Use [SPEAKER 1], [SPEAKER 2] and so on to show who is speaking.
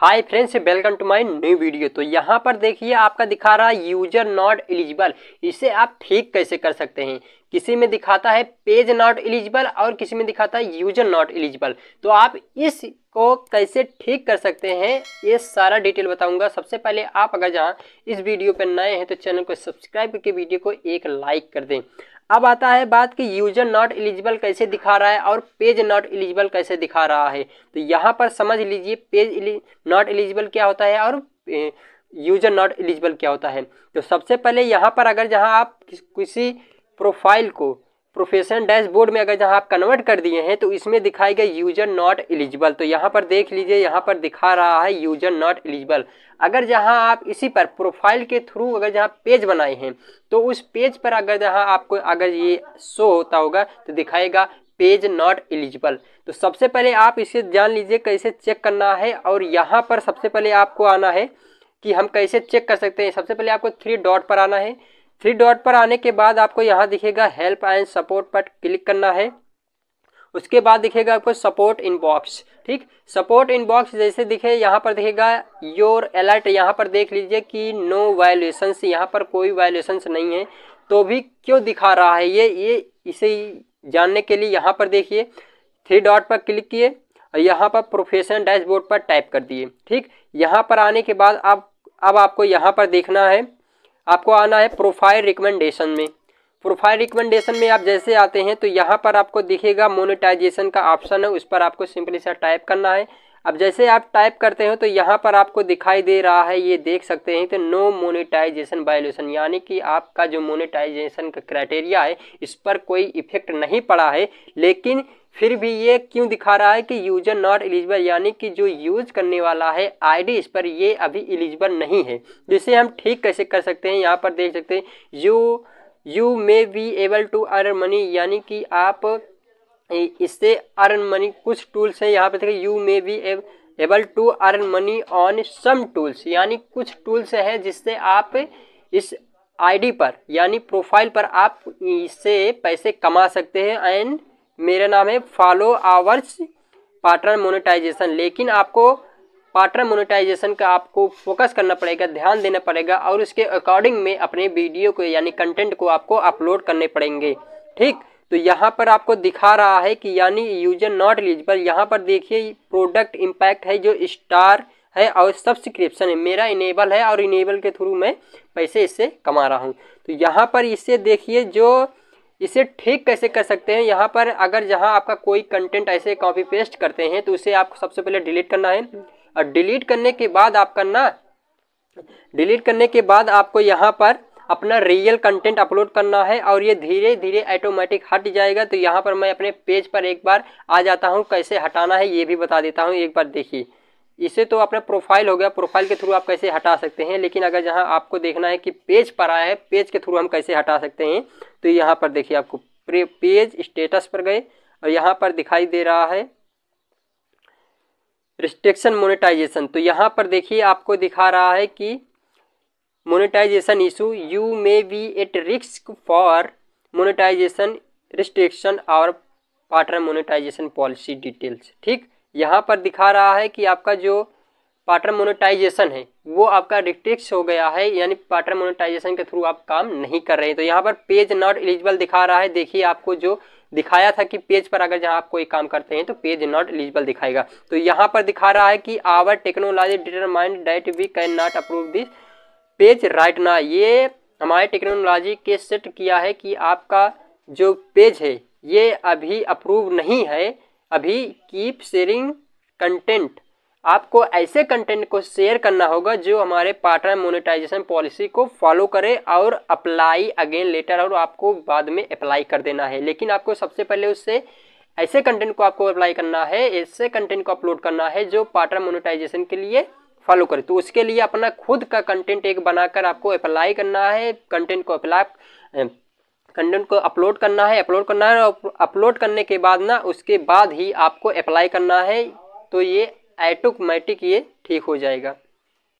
[SPEAKER 1] hi friends welcome to my new video तो यहाँ पर देखिए आपका दिखा रहा है यूजर नॉट एलिजिबल इसे आप ठीक कैसे कर सकते हैं किसी में दिखाता है पेज नॉट एलिजिबल और किसी में दिखाता है यूजर नॉट एलिजिबल तो आप इस को कैसे ठीक कर सकते हैं ये सारा डिटेल बताऊंगा सबसे पहले आप अगर जहाँ इस वीडियो पर नए हैं तो चैनल को सब्सक्राइब करके वीडियो को एक लाइक कर दें अब आता है बात कि यूजर नॉट एलिजिबल कैसे दिखा रहा है और पेज नॉट एलिजिबल कैसे दिखा रहा है तो यहाँ पर समझ लीजिए पेज नॉट एलिजिबल क्या होता है और यूजर नॉट एलिजिबल क्या होता है तो सबसे पहले यहाँ पर अगर जहाँ आप किसी प्रोफाइल को प्रोफेशन डैशबोर्ड में अगर जहाँ आप कन्वर्ट कर दिए हैं तो इसमें दिखाएगा यूजर नॉट एलिजिबल तो यहाँ पर देख लीजिए यहाँ पर दिखा रहा है यूजर नॉट एलिजिबल अगर जहाँ आप इसी पर प्रोफाइल के थ्रू अगर जहाँ पेज बनाए हैं तो उस पेज पर अगर जहाँ आपको अगर ये शो होता होगा तो दिखाएगा पेज नॉट एलिजिबल तो सबसे पहले आप इसे जान लीजिए कैसे चेक करना है और यहाँ पर सबसे पहले आपको आना है कि हम कैसे चेक कर सकते हैं सबसे पहले आपको थ्री डॉट पर आना है थ्री डॉट पर आने के बाद आपको यहाँ दिखेगा हेल्प एंड सपोर्ट पर क्लिक करना है उसके बाद दिखेगा आपको सपोर्ट इनबॉक्स ठीक सपोर्ट इनबॉक्स जैसे दिखे यहाँ पर दिखेगा योर अलर्ट यहाँ पर देख लीजिए कि नो वायलेशंस यहाँ पर कोई वायलेशंस नहीं है तो भी क्यों दिखा रहा है ये ये इसे जानने के लिए यहाँ पर देखिए थ्री डॉट पर क्लिक किए और यहाँ पर प्रोफेशनल डैशबोर्ड पर टाइप कर दिए ठीक यहाँ पर आने के बाद आप अब आपको यहाँ पर देखना है आपको आना है प्रोफाइल रिकमेंडेशन में प्रोफाइल रिकमेंडेशन में आप जैसे आते हैं तो यहाँ पर आपको दिखेगा मोनेटाइजेशन का ऑप्शन है उस पर आपको सिंपली सा टाइप करना है अब जैसे आप टाइप करते हो तो यहाँ पर आपको दिखाई दे रहा है ये देख सकते हैं तो नो मोनेटाइजेशन वायलेशन यानी कि आपका जो मोनेटाइजेशन का क्राइटेरिया है इस पर कोई इफेक्ट नहीं पड़ा है लेकिन फिर भी ये क्यों दिखा रहा है कि यूजर नॉट एलिजिबल यानी कि जो यूज करने वाला है आईडी इस पर ये अभी एलिजिबल नहीं है जिसे हम ठीक कैसे कर सकते हैं यहाँ पर देख सकते हैं you you may be able to earn money यानी कि आप इससे अर्न मनी कुछ टूल्स हैं यहाँ पर देखिए you may be able to earn money on some tools यानी कुछ टूल्स हैं जिससे आप इस आईडी पर यानी प्रोफाइल पर आप इससे पैसे कमा सकते हैं एंड मेरा नाम है फॉलो आवर्स पार्टनर मोनेटाइजेशन लेकिन आपको पार्टनर मोनेटाइजेशन का आपको फोकस करना पड़ेगा ध्यान देना पड़ेगा और उसके अकॉर्डिंग में अपने वीडियो को यानी कंटेंट को आपको अपलोड करने पड़ेंगे ठीक तो यहाँ पर आपको दिखा रहा है कि यानी यूजर नॉट एलिजिबल यहाँ पर देखिए प्रोडक्ट इम्पैक्ट है जो स्टार है और सब्सक्रिप्शन है मेरा इनेबल है और इनेबल के थ्रू मैं पैसे इससे कमा रहा हूँ तो यहाँ पर इससे देखिए जो इसे ठीक कैसे कर सकते हैं यहाँ पर अगर जहाँ आपका कोई कंटेंट ऐसे कॉपी पेस्ट करते हैं तो उसे आपको सबसे पहले डिलीट करना है और डिलीट करने के बाद आप करना डिलीट करने के बाद आपको यहाँ पर अपना रियल कंटेंट अपलोड करना है और ये धीरे धीरे ऑटोमेटिक हट जाएगा तो यहाँ पर मैं अपने पेज पर एक बार आ जाता हूँ कैसे हटाना है ये भी बता देता हूँ एक बार देखिए इसे तो अपना प्रोफाइल हो गया प्रोफाइल के थ्रू आप कैसे हटा सकते हैं लेकिन अगर जहाँ आपको देखना है कि पेज पर आया है पेज के थ्रू हम कैसे हटा सकते हैं तो यहाँ पर देखिए आपको पेज स्टेटस पर गए और यहाँ पर दिखाई दे रहा है रिस्ट्रिक्शन मोनेटाइजेशन तो यहाँ पर देखिए आपको दिखा रहा है कि monetisation issue you may be at risk for monetisation restriction और पार्टनर मोनेटाइजेशन पॉलिसी डिटेल्स ठीक यहाँ पर दिखा रहा है कि आपका जो पार्टनर मोनेटाइजेशन है वो आपका रिस्ट्रिक्स हो गया है यानी पार्टनर मोनेटाइजेशन के थ्रू आप काम नहीं कर रहे हैं तो यहाँ पर पेज नॉट एलिजिबल दिखा रहा है देखिए आपको जो दिखाया था कि पेज पर अगर जहाँ आप कोई काम करते हैं तो पेज नॉट एलिजिबल दिखाएगा तो यहाँ पर दिखा रहा है कि our technology determined that we can not approve this page right ना ये हमारे टेक्नोलॉजी के सेट किया है कि आपका जो पेज है ये अभी अप्रूव नहीं है अभी कीप शेयरिंग कंटेंट आपको ऐसे कंटेंट को शेयर करना होगा जो हमारे पार्टनर मोनेटाइजेशन पॉलिसी को फॉलो करे और अप्लाई अगेन लेटर और आपको बाद में अप्लाई कर देना है लेकिन आपको सबसे पहले उससे ऐसे कंटेंट को आपको अप्लाई करना है ऐसे कंटेंट को अपलोड करना है जो पार्टनर मोनेटाइजेशन के लिए फॉलो करे तो उसके लिए अपना खुद का कंटेंट एक बनाकर आपको अप्लाई करना है कंटेंट को अप्लाई कंटेंट को अपलोड करना है अपलोड करना है और अपलोड करने के बाद ना उसके बाद ही आपको अप्लाई करना है तो ये ऐटोमेटिक ये ठीक हो जाएगा